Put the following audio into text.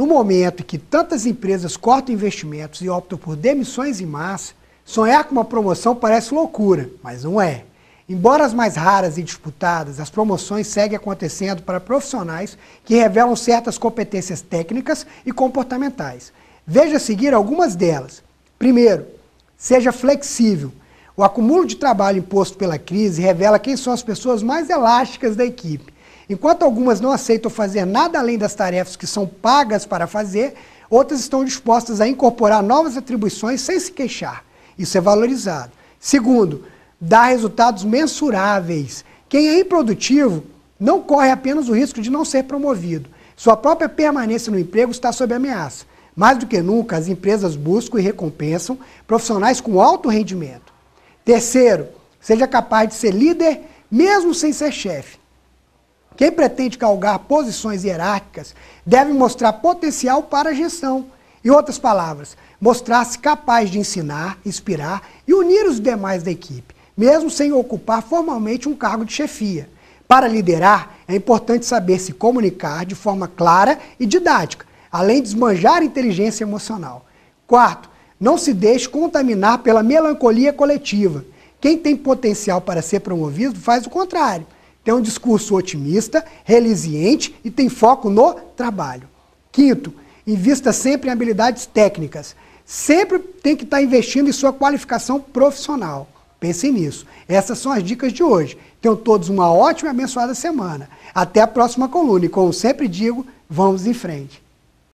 No momento em que tantas empresas cortam investimentos e optam por demissões em massa, sonhar com uma promoção parece loucura, mas não é. Embora as mais raras e disputadas, as promoções seguem acontecendo para profissionais que revelam certas competências técnicas e comportamentais. Veja a seguir algumas delas. Primeiro, seja flexível. O acúmulo de trabalho imposto pela crise revela quem são as pessoas mais elásticas da equipe Enquanto algumas não aceitam fazer nada além das tarefas que são pagas para fazer, outras estão dispostas a incorporar novas atribuições sem se queixar. Isso é valorizado. Segundo, dá resultados mensuráveis. Quem é improdutivo não corre apenas o risco de não ser promovido. Sua própria permanência no emprego está sob ameaça. Mais do que nunca, as empresas buscam e recompensam profissionais com alto rendimento. Terceiro, seja capaz de ser líder mesmo sem ser chefe. Quem pretende galgar posições hierárquicas deve mostrar potencial para a gestão. Em outras palavras, mostrar-se capaz de ensinar, inspirar e unir os demais da equipe, mesmo sem ocupar formalmente um cargo de chefia. Para liderar, é importante saber se comunicar de forma clara e didática, além de esmanjar inteligência emocional. Quarto, não se deixe contaminar pela melancolia coletiva. Quem tem potencial para ser promovido faz o contrário tem um discurso otimista, resiliente e tem foco no trabalho. Quinto, invista sempre em habilidades técnicas. Sempre tem que estar investindo em sua qualificação profissional. Pensem nisso. Essas são as dicas de hoje. Tenham todos uma ótima e abençoada semana. Até a próxima coluna e, como sempre digo, vamos em frente.